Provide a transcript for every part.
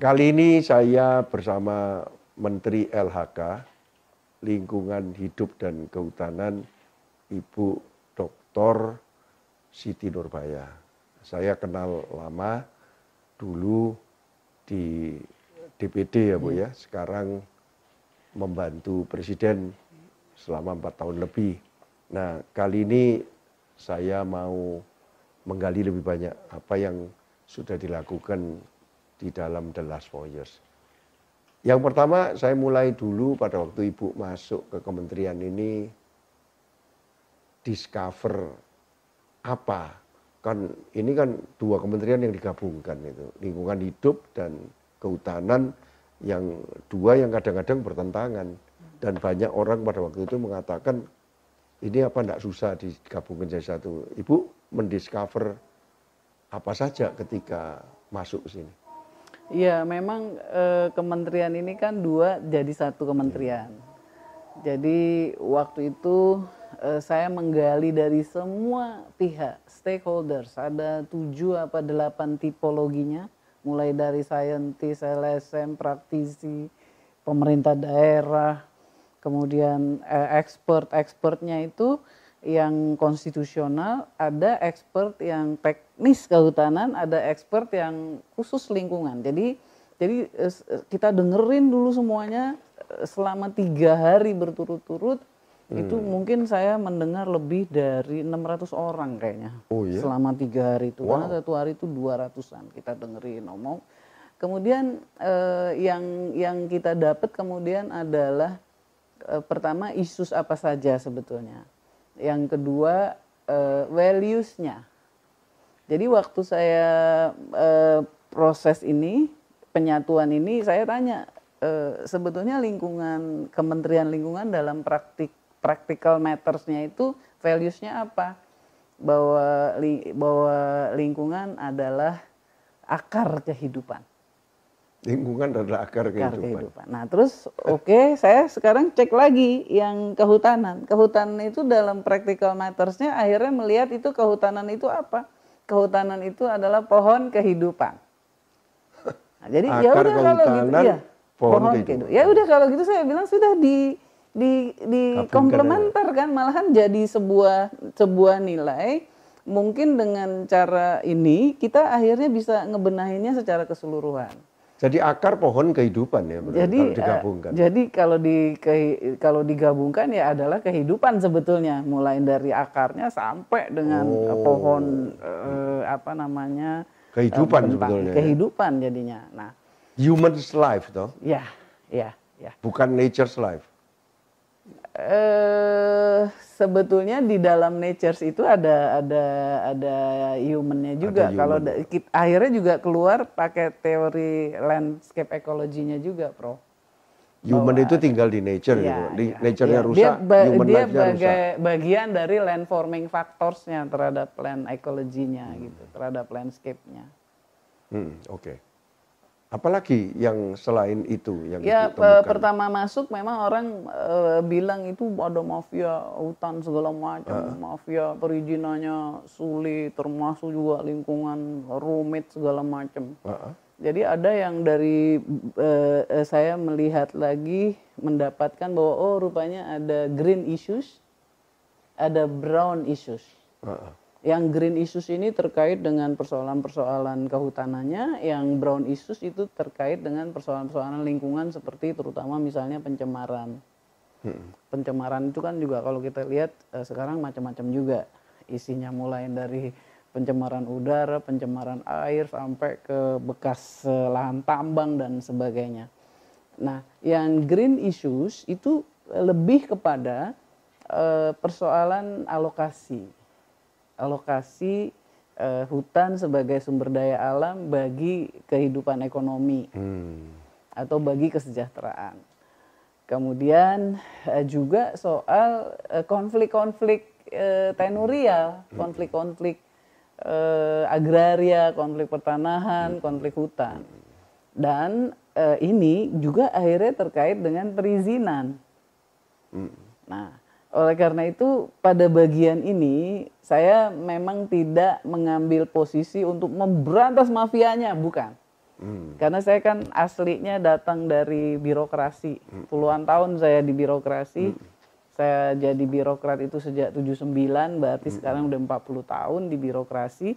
Kali ini saya bersama Menteri LHK, Lingkungan Hidup dan Kehutanan, Ibu Dr. Siti Nurbaya. Saya kenal lama, dulu di DPD ya Bu ya, sekarang membantu Presiden selama empat tahun lebih. Nah kali ini saya mau menggali lebih banyak apa yang sudah dilakukan di dalam the last four years. Yang pertama saya mulai dulu pada waktu ibu masuk ke kementerian ini discover apa kan ini kan dua kementerian yang digabungkan itu lingkungan hidup dan kehutanan yang dua yang kadang-kadang bertentangan dan banyak orang pada waktu itu mengatakan ini apa tidak susah digabungkan jadi satu ibu mendiscover apa saja ketika masuk sini Iya, memang e, kementerian ini kan dua jadi satu kementerian. Jadi waktu itu e, saya menggali dari semua pihak stakeholders ada tujuh apa delapan tipologinya, mulai dari saintis, LSM, praktisi, pemerintah daerah, kemudian e, eh, expert, expertnya itu yang konstitusional, ada expert yang teknis kehutanan, ada expert yang khusus lingkungan. Jadi jadi eh, eh, kita dengerin dulu semuanya eh, selama tiga hari berturut-turut hmm. itu mungkin saya mendengar lebih dari 600 orang kayaknya oh, iya? selama tiga hari itu wow. karena satu hari itu 200an kita dengerin omong kemudian eh, yang yang kita dapat kemudian adalah eh, pertama isu apa saja sebetulnya yang kedua uh, values-nya. Jadi waktu saya uh, proses ini penyatuan ini saya tanya uh, sebetulnya lingkungan Kementerian Lingkungan dalam praktik practical matters-nya itu values-nya apa? Bahwa li, bahwa lingkungan adalah akar kehidupan. Lingkungan adalah akar kehidupan. kehidupan. Nah terus oke okay, saya sekarang cek lagi yang kehutanan. Kehutanan itu dalam practical mattersnya akhirnya melihat itu kehutanan itu apa? Kehutanan itu adalah pohon kehidupan. Nah, jadi ya udah kalau gitu ya pohon, kehidupan. Ya udah kalau gitu saya bilang sudah di di di komplementer kan malahan jadi sebuah sebuah nilai mungkin dengan cara ini kita akhirnya bisa ngebenahinnya secara keseluruhan. Jadi akar pohon kehidupan ya, benar, jadi, kalau eh, digabungkan. jadi kalau di ke, kalau digabungkan ya adalah kehidupan sebetulnya, mulai dari akarnya sampai dengan eh, oh. pohon uh, apa namanya kehidupan uh, sebetulnya. Ya. Kehidupan ya. jadinya. Nah, human's life toh? Ya, ya, ya. Bukan nature's life eh sebetulnya di dalam natures itu ada ada ada humannya juga. human. Kalau da, kita, akhirnya juga keluar pakai teori landscape ekologinya juga, Prof. Human Bahwa itu tinggal di nature, ya, gitu. di ya, nature-nya ya. rusak, dia, ba, human dia rusak. bagian dari land factors-nya terhadap land ekologinya, hmm. gitu, terhadap landscape-nya. Hmm, Oke. Okay. Apalagi yang selain itu yang ya ditemukan? Eh, pertama masuk memang orang e, bilang itu ada mafia hutan segala macam, uh. mafia perizinannya sulit, termasuk juga lingkungan rumit segala macam. Uh, Jadi ada yang dari e, saya melihat lagi mendapatkan bahwa oh rupanya ada green issues, ada brown issues. -uh yang green issues ini terkait dengan persoalan-persoalan kehutanannya, yang brown issues itu terkait dengan persoalan-persoalan lingkungan seperti terutama misalnya pencemaran. Hmm. Pencemaran itu kan juga kalau kita lihat eh, sekarang macam-macam juga isinya mulai dari pencemaran udara, pencemaran air sampai ke bekas eh, lahan tambang dan sebagainya. Nah, yang green issues itu lebih kepada eh, persoalan alokasi alokasi uh, hutan sebagai sumber daya alam bagi kehidupan ekonomi hmm. atau bagi kesejahteraan. Kemudian uh, juga soal eh, konflik-konflik uh, tenurial, hmm. konflik-konflik uh, agraria, konflik pertanahan, hmm. konflik hutan. Dan uh, ini juga akhirnya terkait dengan perizinan. Hmm. Nah, oleh karena itu, pada bagian ini saya memang tidak mengambil posisi untuk memberantas mafianya, bukan. Hmm. Karena saya kan aslinya datang dari birokrasi. Hmm. Puluhan tahun saya di birokrasi. Hmm. Saya jadi birokrat itu sejak 79, berarti hmm. sekarang udah 40 tahun di birokrasi.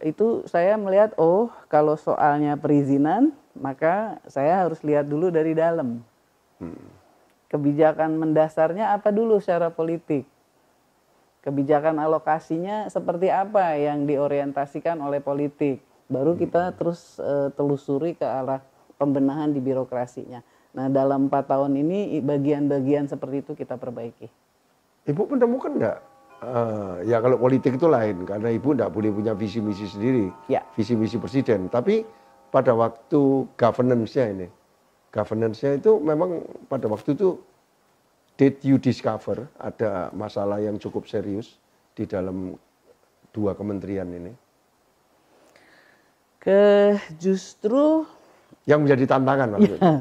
Itu saya melihat, oh kalau soalnya perizinan, maka saya harus lihat dulu dari dalam. Hmm kebijakan mendasarnya apa dulu secara politik kebijakan alokasinya seperti apa yang diorientasikan oleh politik baru kita hmm. terus uh, telusuri ke arah pembenahan di birokrasinya nah dalam empat tahun ini bagian-bagian seperti itu kita perbaiki ibu menemukan nggak uh, ya kalau politik itu lain karena ibu nggak boleh punya visi misi sendiri ya. visi misi presiden tapi pada waktu governance-nya ini governance-nya itu memang pada waktu itu did you discover ada masalah yang cukup serius di dalam dua kementerian ini? Ke justru yang menjadi tantangan maksudnya. Ya,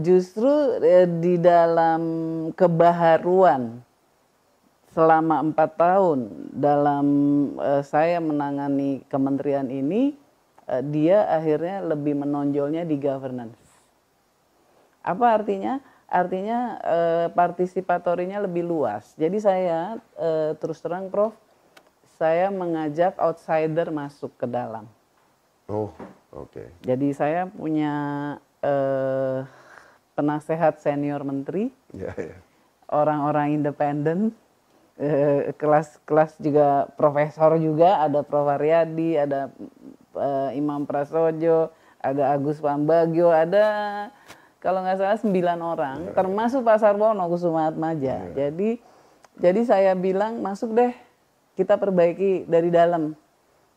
justru eh, di dalam kebaharuan selama empat tahun dalam eh, saya menangani kementerian ini eh, dia akhirnya lebih menonjolnya di governance apa artinya? Artinya e, partisipatorinya lebih luas. Jadi saya e, terus terang Prof, saya mengajak outsider masuk ke dalam. Oh, oke. Okay. Jadi saya punya eh, penasehat senior menteri, yeah, yeah. orang-orang independen, kelas-kelas eh, juga profesor juga, ada Prof Aryadi, ada eh, Imam Prasojo, ada Agus Pambagio, ada kalau nggak salah sembilan orang, ya. termasuk Pak Sarwono Kusuma Atmaja. Ya. Jadi jadi saya bilang masuk deh, kita perbaiki dari dalam.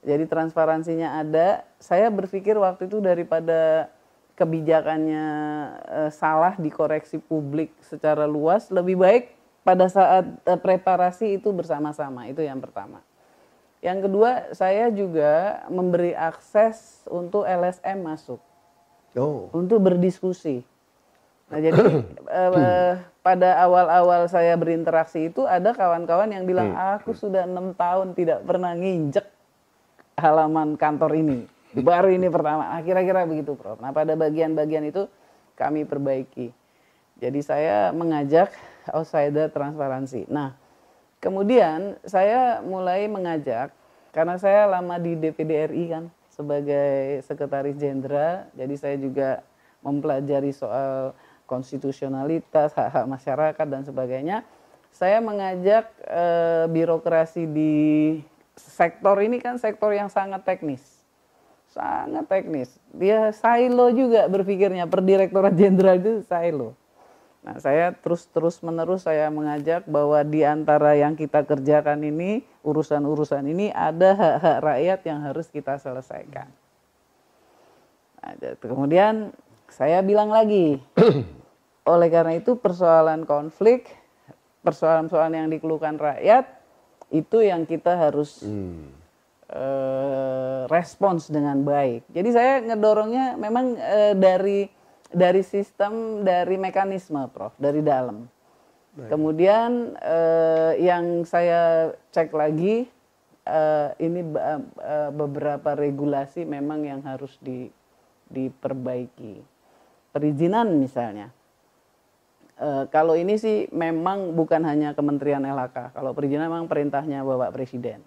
Jadi transparansinya ada. Saya berpikir waktu itu daripada kebijakannya eh, salah dikoreksi publik secara luas, lebih baik pada saat eh, preparasi itu bersama-sama. Itu yang pertama. Yang kedua, saya juga memberi akses untuk LSM masuk. Oh. Untuk berdiskusi. Nah, jadi uh, pada awal-awal saya berinteraksi itu ada kawan-kawan yang bilang, hmm. aku sudah enam tahun tidak pernah nginjek halaman kantor ini. Baru ini pertama. Nah, kira-kira begitu, Prof. Nah, pada bagian-bagian itu kami perbaiki. Jadi saya mengajak outsider transparansi. Nah, kemudian saya mulai mengajak karena saya lama di DPD RI kan sebagai sekretaris jenderal, jadi saya juga mempelajari soal konstitusionalitas, hak-hak masyarakat dan sebagainya. Saya mengajak e, birokrasi di sektor ini kan sektor yang sangat teknis. Sangat teknis. Dia silo juga berpikirnya per direktorat jenderal itu silo. Nah, saya terus-terus menerus saya mengajak bahwa di antara yang kita kerjakan ini, urusan-urusan ini ada hak-hak rakyat yang harus kita selesaikan. Nah, kemudian saya bilang lagi, oleh karena itu persoalan konflik, persoalan-persoalan yang dikeluhkan rakyat itu yang kita harus hmm. uh, respons dengan baik. Jadi saya ngedorongnya memang uh, dari dari sistem, dari mekanisme, Prof, dari dalam. Baik. Kemudian uh, yang saya cek lagi uh, ini uh, beberapa regulasi memang yang harus di, diperbaiki. Perizinan misalnya Eh, kalau ini sih memang bukan hanya Kementerian LHK. Kalau perizinan memang perintahnya Bapak Presiden.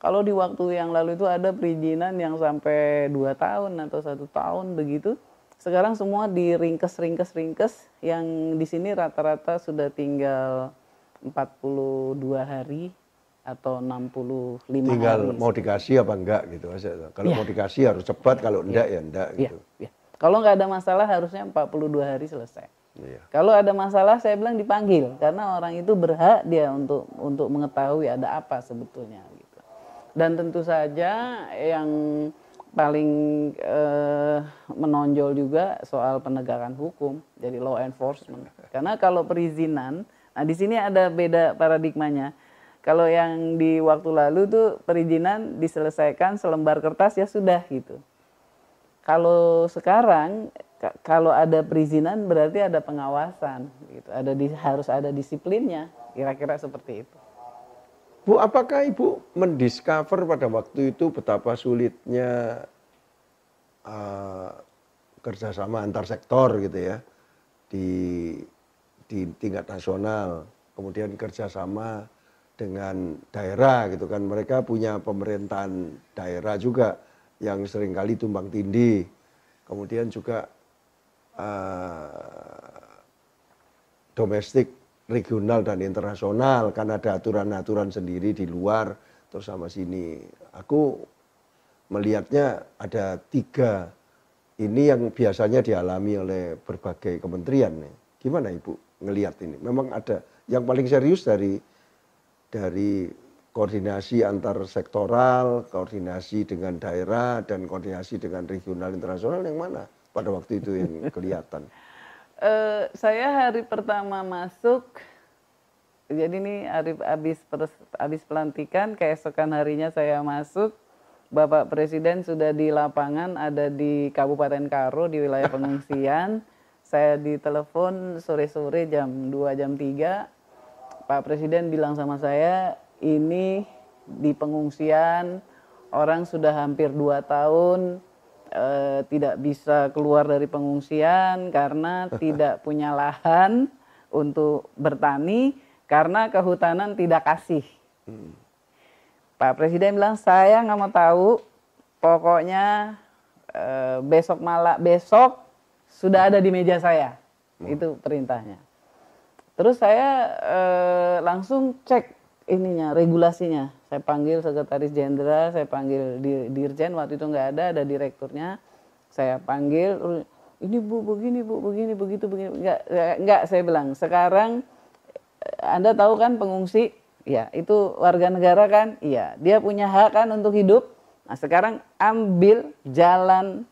Kalau di waktu yang lalu itu ada perizinan yang sampai 2 tahun atau satu tahun begitu. Sekarang semua diringkes-ringkes-ringkes yang di sini rata-rata sudah tinggal 42 hari atau 65 tinggal hari. mau dikasih apa enggak gitu Kalau ya. mau dikasih harus cepat, kalau iya. enggak ya, ya enggak iya, gitu. Ya. Ya. Kalau enggak ada masalah harusnya 42 hari selesai. Iya. Kalau ada masalah saya bilang dipanggil karena orang itu berhak dia untuk untuk mengetahui ada apa sebetulnya gitu. Dan tentu saja yang paling eh, menonjol juga soal penegakan hukum, jadi law enforcement. Karena kalau perizinan, nah di sini ada beda paradigmanya. Kalau yang di waktu lalu tuh perizinan diselesaikan selembar kertas ya sudah gitu. Kalau sekarang kalau ada perizinan berarti ada pengawasan gitu ada di, harus ada disiplinnya kira-kira seperti itu Bu apakah Ibu mendiscover pada waktu itu betapa sulitnya uh, kerjasama antar sektor gitu ya di di tingkat nasional kemudian kerjasama dengan daerah gitu kan mereka punya pemerintahan daerah juga yang seringkali tumbang tindih kemudian juga Eh, domestik regional dan internasional karena ada aturan-aturan sendiri di luar terus sama sini aku melihatnya ada tiga ini yang biasanya dialami oleh berbagai kementerian gimana ibu ngelihat ini memang ada yang paling serius dari dari koordinasi antar sektoral koordinasi dengan daerah dan koordinasi dengan regional internasional yang mana pada waktu itu yang kelihatan? uh, saya hari pertama masuk, jadi ini hari habis habis pelantikan, keesokan harinya saya masuk. Bapak Presiden sudah di lapangan, ada di Kabupaten Karo di wilayah pengungsian. saya ditelepon sore-sore jam 2 jam 3. Pak Presiden bilang sama saya, ini di pengungsian orang sudah hampir 2 tahun Eh, tidak bisa keluar dari pengungsian karena tidak punya lahan untuk bertani karena kehutanan tidak kasih. Hmm. Pak Presiden bilang saya nggak mau tahu, pokoknya e, besok malam besok sudah ada di meja saya. Hmm. Itu perintahnya. Terus saya e, langsung cek ininya regulasinya saya panggil sekretaris jenderal saya panggil dirjen waktu itu nggak ada ada direkturnya saya panggil ini bu begini bu begini begitu begini nggak nggak saya bilang sekarang eh, anda tahu kan pengungsi ya itu warga negara kan iya dia punya hak kan untuk hidup nah sekarang ambil jalan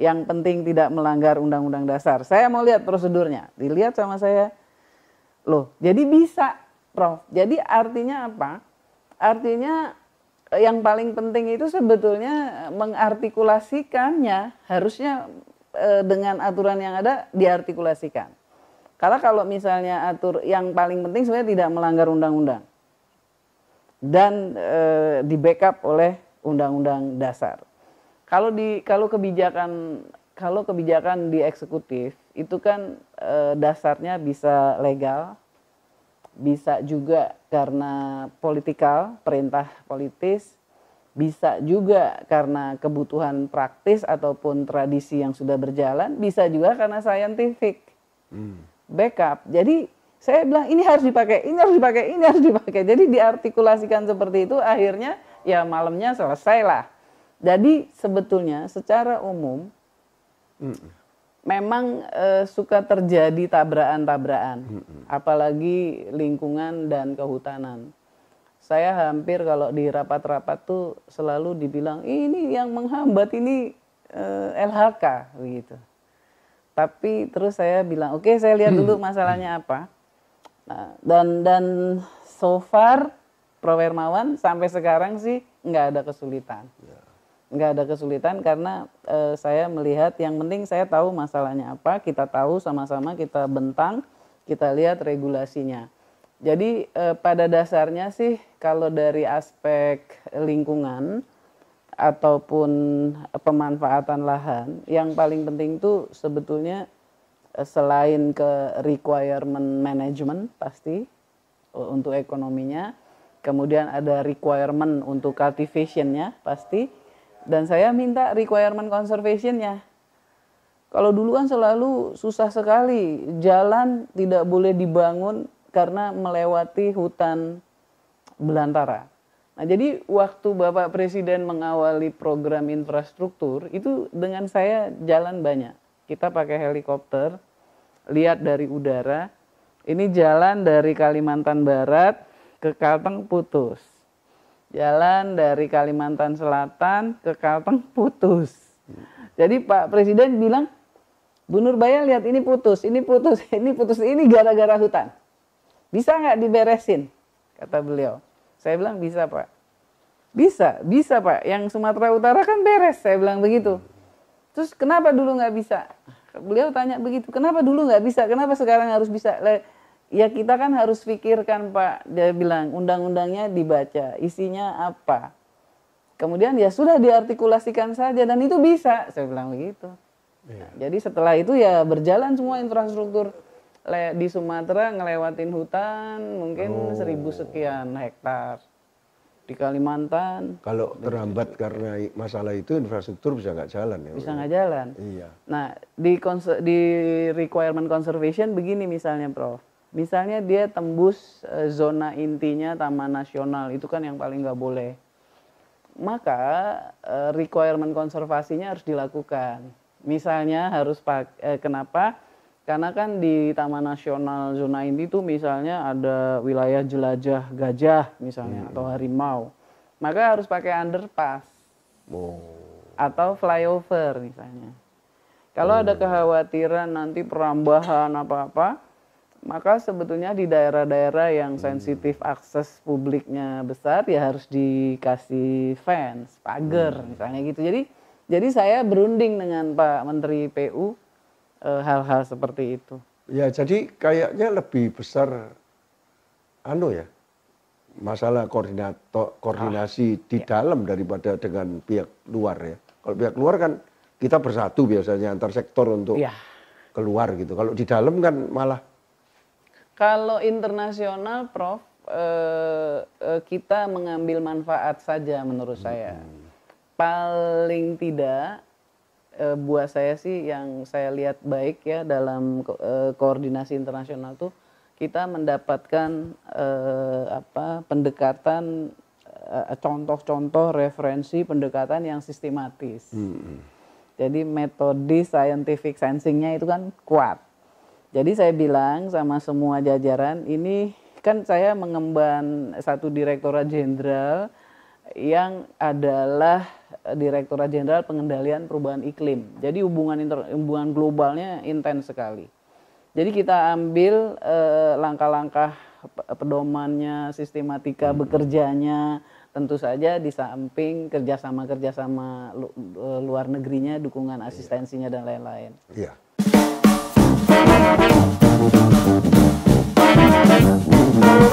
yang penting tidak melanggar undang-undang dasar saya mau lihat prosedurnya dilihat sama saya loh jadi bisa Prof. Jadi artinya apa? Artinya eh, yang paling penting itu sebetulnya eh, mengartikulasikannya harusnya eh, dengan aturan yang ada diartikulasikan. Karena kalau misalnya atur yang paling penting sebenarnya tidak melanggar undang-undang dan e, di backup oleh undang-undang dasar. Kalau di kalau kebijakan kalau kebijakan di eksekutif itu kan e, dasarnya bisa legal, bisa juga karena politikal, perintah politis, bisa juga karena kebutuhan praktis ataupun tradisi yang sudah berjalan, bisa juga karena scientific hmm. backup. Jadi saya bilang ini harus dipakai, ini harus dipakai, ini harus dipakai. Jadi diartikulasikan seperti itu akhirnya ya malamnya selesai lah. Jadi sebetulnya secara umum hmm memang eh, suka terjadi tabrakan-tabrakan, hmm. apalagi lingkungan dan kehutanan. Saya hampir kalau di rapat-rapat tuh selalu dibilang ini yang menghambat ini eh, LHK begitu. Tapi terus saya bilang oke okay, saya lihat dulu hmm. masalahnya apa. Nah, dan dan so far Pro Hermawan sampai sekarang sih nggak ada kesulitan. Yeah nggak ada kesulitan karena e, saya melihat yang penting saya tahu masalahnya apa, kita tahu sama-sama kita bentang, kita lihat regulasinya. Jadi e, pada dasarnya sih kalau dari aspek lingkungan ataupun pemanfaatan lahan, yang paling penting tuh sebetulnya eh, selain ke requirement management pasti untuk ekonominya, kemudian ada requirement untuk cultivationnya pasti dan saya minta requirement conservationnya. Kalau dulu kan selalu susah sekali, jalan tidak boleh dibangun karena melewati hutan belantara. Nah, jadi waktu Bapak Presiden mengawali program infrastruktur itu dengan saya jalan banyak. Kita pakai helikopter, lihat dari udara. Ini jalan dari Kalimantan Barat ke Kalteng putus jalan dari Kalimantan Selatan ke Kalteng putus. Jadi Pak Presiden bilang, Bu Nurbaya lihat ini putus, ini putus, ini putus, ini gara-gara hutan. Bisa nggak diberesin? Kata beliau. Saya bilang bisa Pak. Bisa, bisa Pak. Yang Sumatera Utara kan beres, saya bilang begitu. Terus kenapa dulu nggak bisa? Beliau tanya begitu, kenapa dulu nggak bisa? Kenapa sekarang harus bisa? ya kita kan harus pikirkan Pak, dia bilang undang-undangnya dibaca, isinya apa. Kemudian ya sudah diartikulasikan saja dan itu bisa, saya bilang begitu. ya. Nah, jadi setelah itu ya berjalan semua infrastruktur di Sumatera ngelewatin hutan mungkin oh. seribu sekian hektar di Kalimantan. Kalau terhambat karena masalah itu infrastruktur bisa nggak jalan ya? Bisa nggak jalan. Iya. Nah di di requirement conservation begini misalnya Prof misalnya dia tembus eh, zona intinya taman nasional itu kan yang paling nggak boleh maka eh, requirement konservasinya harus dilakukan misalnya harus pakai, eh, kenapa karena kan di Taman Nasional Zona Inti itu misalnya ada wilayah jelajah gajah misalnya hmm. atau harimau maka harus pakai underpass oh. atau flyover misalnya kalau oh. ada hmm. kekhawatiran nanti perambahan apa apa maka sebetulnya di daerah-daerah yang hmm. sensitif akses publiknya besar ya harus dikasih fans, pagar hmm. misalnya gitu. Jadi jadi saya berunding dengan Pak Menteri PU eh, hal-hal e, seperti itu. Ya jadi kayaknya lebih besar anu ya masalah koordinator koordinasi ah, di ya. dalam daripada dengan pihak luar ya. Kalau pihak luar kan kita bersatu biasanya antar sektor untuk ya. keluar gitu. Kalau di dalam kan malah kalau internasional, Prof, eh, eh, kita mengambil manfaat saja menurut hmm. saya. Mm-hmm. Paling tidak eh, buat saya sih yang saya lihat baik ya dalam eh, koordinasi internasional tuh kita mendapatkan eh, apa pendekatan contoh eh, contoh-contoh referensi pendekatan yang sistematis. Hmm. Jadi metode scientific sensingnya itu kan kuat jadi saya bilang sama semua jajaran ini kan saya mengemban satu direktorat jenderal yang adalah direktorat jenderal pengendalian perubahan iklim. Jadi hubungan inter, hubungan globalnya intens sekali. Jadi kita ambil langkah eh, langkah-langkah pedomannya, sistematika bekerjanya, tentu saja di samping kerjasama-kerjasama eh, luar negerinya, dukungan asistensinya dan lain-lain. Iya. -lain. Thank you.